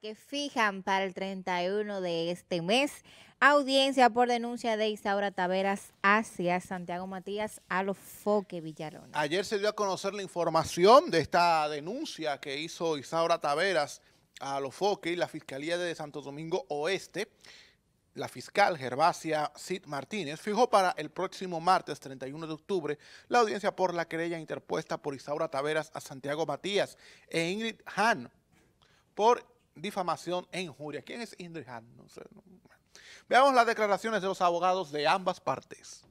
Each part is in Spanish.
que fijan para el 31 de este mes. Audiencia por denuncia de Isaura Taveras hacia Santiago Matías a los Foque Ayer se dio a conocer la información de esta denuncia que hizo Isaura Taveras a los Foque y la Fiscalía de Santo Domingo Oeste. La fiscal Gervasia Cid Martínez fijó para el próximo martes 31 de octubre la audiencia por la querella interpuesta por Isaura Taveras a Santiago Matías e Ingrid Han por difamación e injuria. ¿Quién es Indri Veamos las declaraciones de los abogados de ambas partes.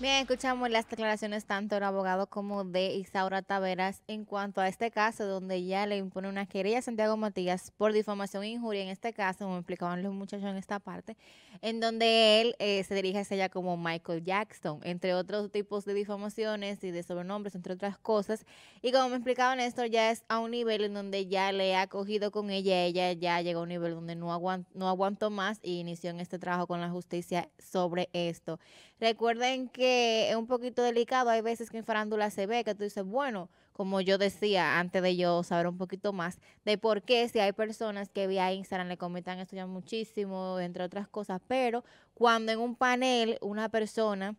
Bien, escuchamos las declaraciones tanto del abogado como de Isaura Taveras en cuanto a este caso donde ya le impone una querella a Santiago Matías por difamación e injuria, en este caso, como explicaban los muchachos en esta parte, en donde él eh, se dirige hacia ella como Michael Jackson, entre otros tipos de difamaciones y de sobrenombres, entre otras cosas. Y como me explicaban esto, ya es a un nivel en donde ya le ha cogido con ella, ella ya llegó a un nivel donde no, aguant no aguantó más y inició en este trabajo con la justicia sobre esto. Recuerden que es un poquito delicado. Hay veces que en farándula se ve que tú dices, bueno, como yo decía antes de yo saber un poquito más de por qué si hay personas que vía Instagram le comentan esto ya muchísimo, entre otras cosas, pero cuando en un panel una persona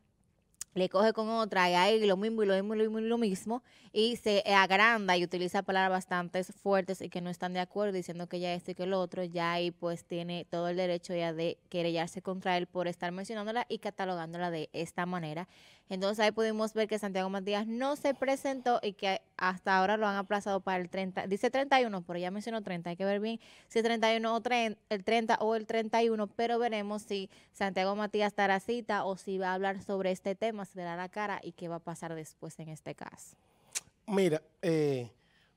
le coge con otra y ahí lo mismo y lo mismo y lo mismo y lo mismo y se agranda y utiliza palabras bastante fuertes y que no están de acuerdo diciendo que ya esto y que lo otro, ya ahí pues tiene todo el derecho ya de querellarse contra él por estar mencionándola y catalogándola de esta manera. Entonces ahí pudimos ver que Santiago Matías no se presentó y que hasta ahora lo han aplazado para el 30, dice 31, pero ya mencionó 30, hay que ver bien si es 31 o el 30 o el 31, pero veremos si Santiago Matías dará cita o si va a hablar sobre este tema, se le da la cara y qué va a pasar después en este caso. Mira, eh,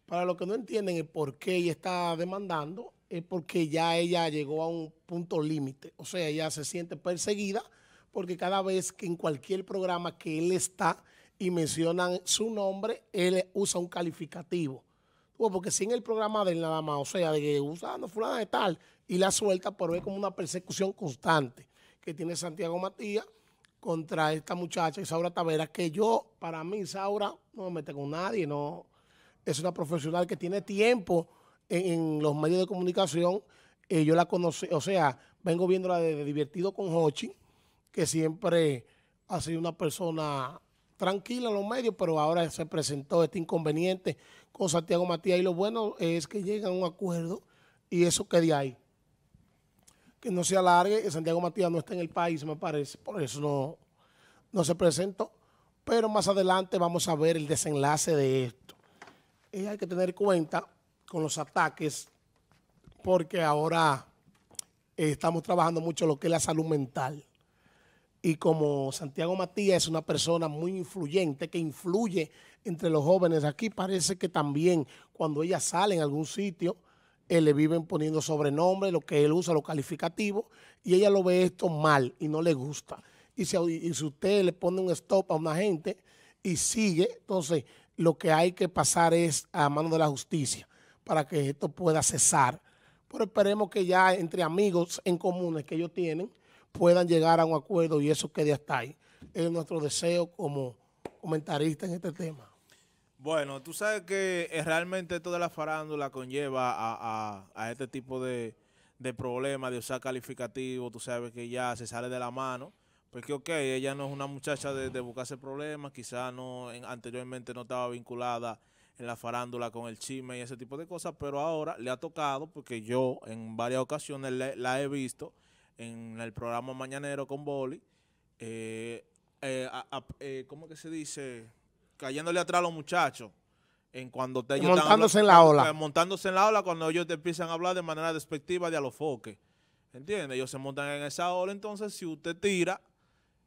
para los que no entienden el por qué ella está demandando, es porque ya ella llegó a un punto límite, o sea, ella se siente perseguida porque cada vez que en cualquier programa que él está y mencionan su nombre, él usa un calificativo. Porque si en el programa de él nada más, o sea, de que usa ah, no, fulana de tal, y la suelta, pero es como una persecución constante que tiene Santiago Matías contra esta muchacha, Isaura Tavera, que yo, para mí, Isaura, no me mete con nadie, no. Es una profesional que tiene tiempo en, los medios de comunicación. Eh, yo la conocí, o sea, vengo viéndola de Divertido con Hochi que siempre ha sido una persona tranquila en los medios, pero ahora se presentó este inconveniente con Santiago Matías y lo bueno es que llegan a un acuerdo y eso quede ahí. Que no se alargue, que Santiago Matías no está en el país, me parece, por eso no, no se presentó. Pero más adelante vamos a ver el desenlace de esto. Y eh, hay que tener cuenta con los ataques, porque ahora eh, estamos trabajando mucho lo que es la salud mental. Y como Santiago Matías es una persona muy influyente que influye entre los jóvenes, aquí parece que también cuando ella sale en algún sitio, eh, le viven poniendo sobrenombre, lo que él usa, los calificativos, y ella lo ve esto mal y no le gusta. Y si, y si usted le pone un stop a una gente y sigue, entonces lo que hay que pasar es a mano de la justicia para que esto pueda cesar. Pero esperemos que ya entre amigos en comunes que ellos tienen, puedan llegar a un acuerdo y eso quede hasta ahí. Es nuestro deseo como comentarista en este tema. Bueno, tú sabes que eh, realmente esto de la farándula conlleva a, este tipo de, problemas, de usar calificativo, tú sabes que ya se sale de la mano. Porque, ok, ella no es una muchacha de, buscarse problemas, quizás no, anteriormente no estaba vinculada en la farándula con el chisme y ese tipo de cosas, pero ahora le ha tocado, porque yo en varias ocasiones la he visto, en el programa Mañanero con Boli, eh, eh, eh, ¿cómo que se dice? Cayéndole atrás a los muchachos. En cuando te, montándose en la ola. Eh, montándose en la ola cuando ellos te empiezan a hablar de manera despectiva de a los foques. ¿Entiendes? Ellos se montan en esa ola, entonces si usted tira,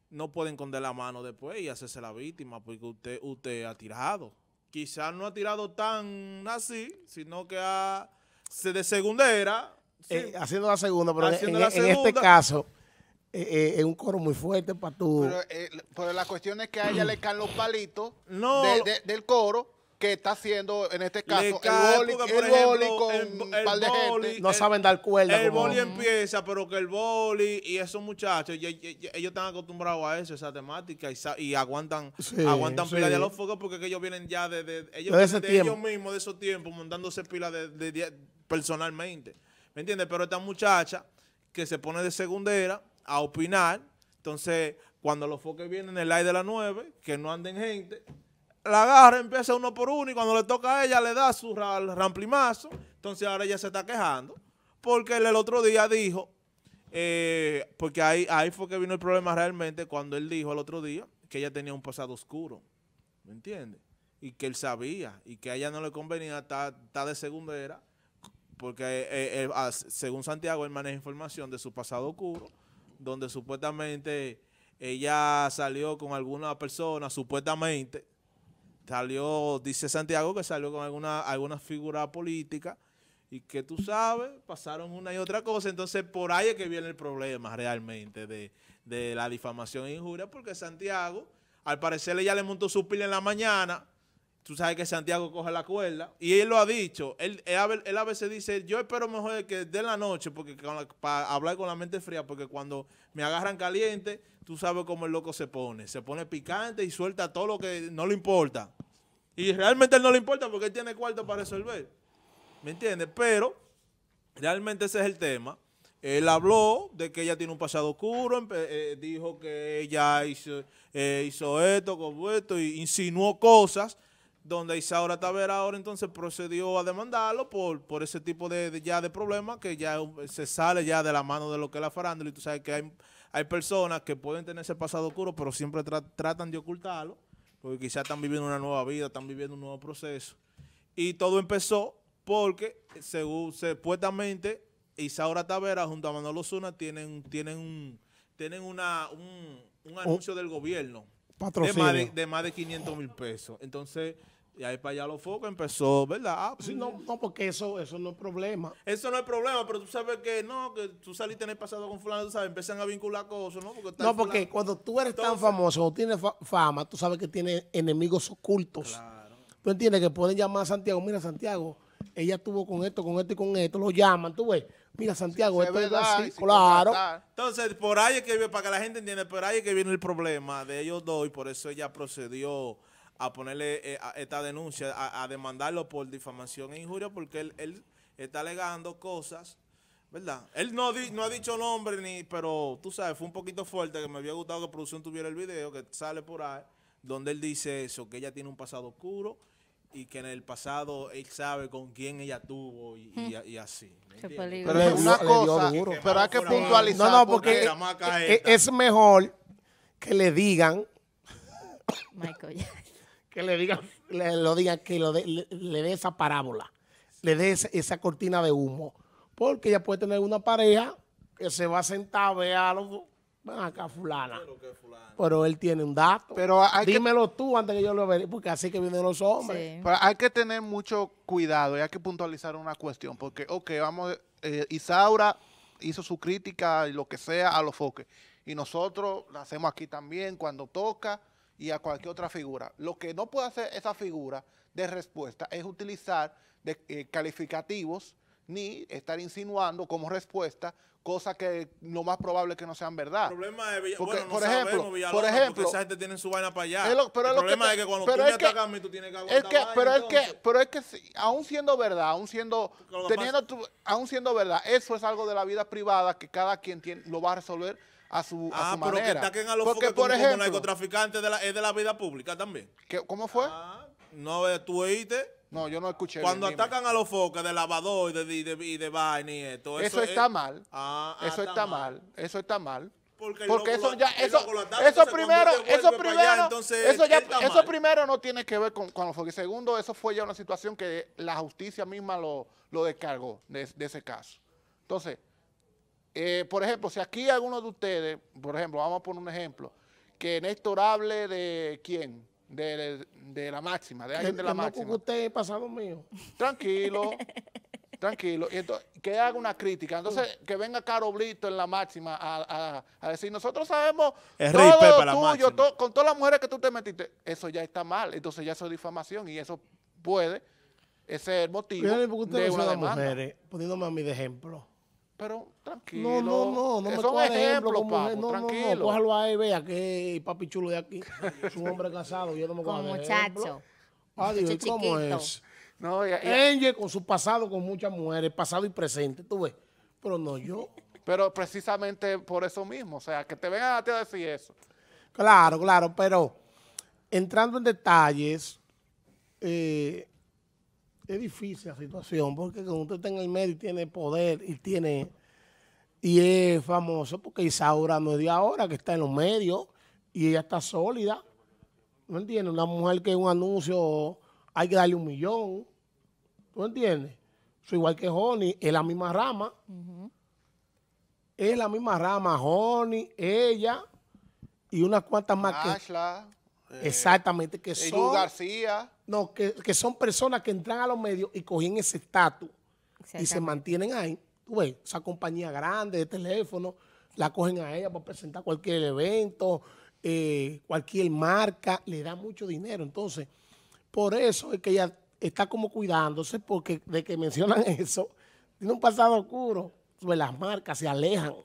no pueden esconder la mano después y hacerse la víctima porque usted, usted ha tirado. Quizás no ha tirado tan así, sino que ha, se de segundera eh, haciendo la segunda, pero en, e-, este caso eh, eh, es un coro muy fuerte para tú. Pero, la cuestión es que a ella le caen los palitos del coro que está haciendo en este caso el boli, el par de gente. No saben dar cuerda. El boli empieza, pero que el boli y esos muchachos, ellos están acostumbrados a eso, esa temática, y, aguantan aguantan pila de los focos porque ellos vienen ya desde ellos, ellos mismos de esos tiempos, montándose pila de, personalmente. ¿Me entiendes? Pero esta muchacha que se pone de segundera a opinar, entonces cuando los foques vienen en el aire de la 9, que no anden gente, la agarra, empieza uno por uno y cuando le toca a ella le da su ramplimazo. Entonces ahora ella se está quejando porque el otro día dijo, eh, porque ahí, ahí fue que vino el problema realmente cuando él dijo el otro día que ella tenía un pasado oscuro, ¿me entiendes? Y que él sabía y que a ella no le convenía estar de segundera porque eh, eh, eh, según Santiago, él maneja información de su pasado oscuro, donde supuestamente ella salió con alguna persona, supuestamente, salió, dice Santiago que salió con alguna, alguna figura política, y que tú sabes, pasaron una y otra cosa, entonces por ahí es que viene el problema realmente de, de la difamación e injuria, porque Santiago, al parecer ella le montó su pila en la mañana, Tú sabes que Santiago coge la cuerda. Y él lo ha dicho. Él, él, él a veces dice, yo espero mejor que de la noche porque para hablar con la mente fría, porque cuando me agarran caliente, tú sabes cómo el loco se pone. Se pone picante y suelta todo lo que no le importa. Y realmente no le importa porque él tiene cuarto para resolver. ¿Me entiendes? Pero realmente ese es el tema. Él habló de que ella tiene un pasado oscuro, eh, eh, dijo que ella hizo, eh, hizo esto, como esto, y insinuó cosas donde Isaura Tavera ahora entonces procedió a demandarlo por, por ese tipo de, ya de problemas que ya se sale ya de la mano de lo que es la farándula y tú sabes que hay, hay personas que pueden tener ese pasado oscuro pero siempre tratan de ocultarlo porque quizás están viviendo una nueva vida, están viviendo un nuevo proceso y todo empezó porque según supuestamente Isaura Tavera junto a Manolo Zuna tienen, tienen un tienen una, un, anuncio del gobierno de más de, 500 mil pesos. Entonces, y ahí para allá los focos empezó, ¿verdad? Ah, pues, no, porque eso, eso no es problema. Eso no es problema, pero tú sabes que no, que tú saliste en el pasado con fulano, tú sabes, empiezan a vincular cosas, ¿no? Porque no, porque cuando tú eres tan famoso o tienes fama, tú sabes que tiene enemigos ocultos. Claro. Tú entiendes que pueden llamar a Santiago, mira Santiago, ella estuvo con esto, con esto y con esto, lo llaman, tú ves. Mira, Santiago, esto es así, claro. Entonces, por ahí es que viene, para que la gente entienda, por ahí es que viene el problema de ellos dos y por eso ella procedió a ponerle eh, esta denuncia, a, demandarlo por difamación e injuria, porque él, está alegando cosas ¿Verdad? Él no, no ha dicho nombre, ni, pero tú sabes, fue un poquito fuerte, que me había gustado que producción tuviera el video, que sale por ahí, donde él dice eso, que ella tiene un pasado oscuro y que en el pasado él sabe con quién ella tuvo y, hmm. así. Pero es hay que puntualizar. No, no, porque e-, e-, es, mejor que le digan. que le digan, lo digan, que le, dé esa parábola, le dé esa, cortina de humo, porque ella puede tener una pareja que se va a sentar, ve ver Ven acá, fulana. Pero, él tiene un dato. Pero hay Dímelo tú antes que yo lo vea, porque así que vienen los hombres. hay que tener mucho cuidado y hay que puntualizar una cuestión, porque, ok, vamos, eh, Isaura hizo su crítica y lo que sea a los foques. Y nosotros la hacemos aquí también cuando toca y a cualquier otra figura. Lo que no puede hacer esa figura de respuesta es utilizar eh, calificativos ni estar insinuando como respuesta cosas que lo más probable que no sean verdad. El problema es bueno, no por ejemplo, por ejemplo, esa gente tiene su vaina para allá. el problema es que cuando tú me atacas a mí, tú tienes que Es que, pero, es que, pero es que, aún siendo verdad, aún siendo, teniendo tu, aún siendo verdad, eso es algo de la vida privada que cada quien lo va a resolver a su, ah, a pero que ataquen a los porque, por ejemplo, como narcotraficantes de la, es de la vida pública también. ¿Cómo fue? Ah, no, eh, tú oíste no, yo no escuché. Cuando atacan a los focas de lavador y de, y de, y esto. Eso, ah, ah, está mal. eso está, mal. Eso está mal. Porque, eso ya eso eso primero eso primero eso primero no tiene que ver con, cuando los Y Segundo, eso fue ya una situación que la justicia misma lo, descargó de, ese caso. Entonces, eh, por ejemplo, si aquí alguno de ustedes, por ejemplo, vamos a poner un ejemplo, que Néstor hable de quién, de, la máxima, de alguien de la máxima. usted pasado mío? Tranquilo, tranquilo. Y entonces, que haga una crítica. Entonces, mm. que venga Caroblito en la máxima a, decir, nosotros sabemos todo lo tuyo, con todas las mujeres que tú te metiste. Eso ya está mal. Entonces, ya eso es difamación y eso puede ser motivo de una demanda. mujeres, poniéndome a mí de ejemplo. Pero tranquilo. No, no, no, no me ejemplos, ejemplo, papo, no, tranquilo. No, cójalo ahí, vea que papi chulo de aquí es un hombre casado, yo no me cojo muchacho. Adiós, ah, ¿cómo es? No, ya, ya. con su pasado con muchas mujeres, pasado y presente, tú ves. Pero no yo. Pero precisamente por eso mismo, o sea, que te vengan a ti a decir eso. Claro, claro, pero entrando en detalles, eh, es difícil la situación, porque cuando usted está en el medio y tiene poder y tiene y es famoso, porque Isaura no es de ahora, que está en los medios y ella está sólida. ¿No entiendes? Una mujer que un anuncio hay que darle un millón. ¿no entiendes? Soy igual que Joni, es la misma rama. Es la misma rama, Honey, ella y unas cuantas más que. Eh, exactamente, que son. García. No, que, son personas que entran a los medios y cogen ese estatus y se mantienen ahí. Tú ves, esa compañía grande de teléfono, la cogen a ella para presentar cualquier evento, eh, cualquier marca, le da mucho dinero. Entonces, por eso es que ella está como cuidándose, porque de que mencionan eso, tiene un pasado oscuro. Pues las marcas se alejan.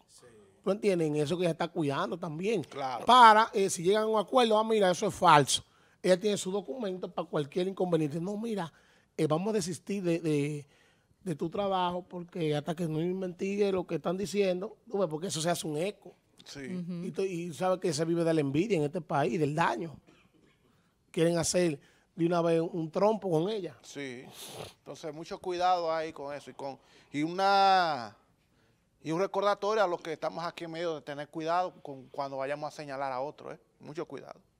No ¿Tú Eso que ella está cuidando también. Claro. Para, eh, si llegan a un acuerdo, ah, mira, eso es falso ella tiene su documento para cualquier inconveniente. No, mira, eh, vamos a desistir de, tu trabajo porque hasta que no investigue lo que están diciendo, porque eso se hace un eco. Sí. y, y sabe que se vive de la envidia en este país y del daño. Quieren hacer de una vez un trompo con ella. Sí. Entonces, mucho cuidado ahí con eso. Y con y una y un recordatorio a los que estamos aquí en medio de tener cuidado con cuando vayamos a señalar a otro, ¿eh? Mucho cuidado.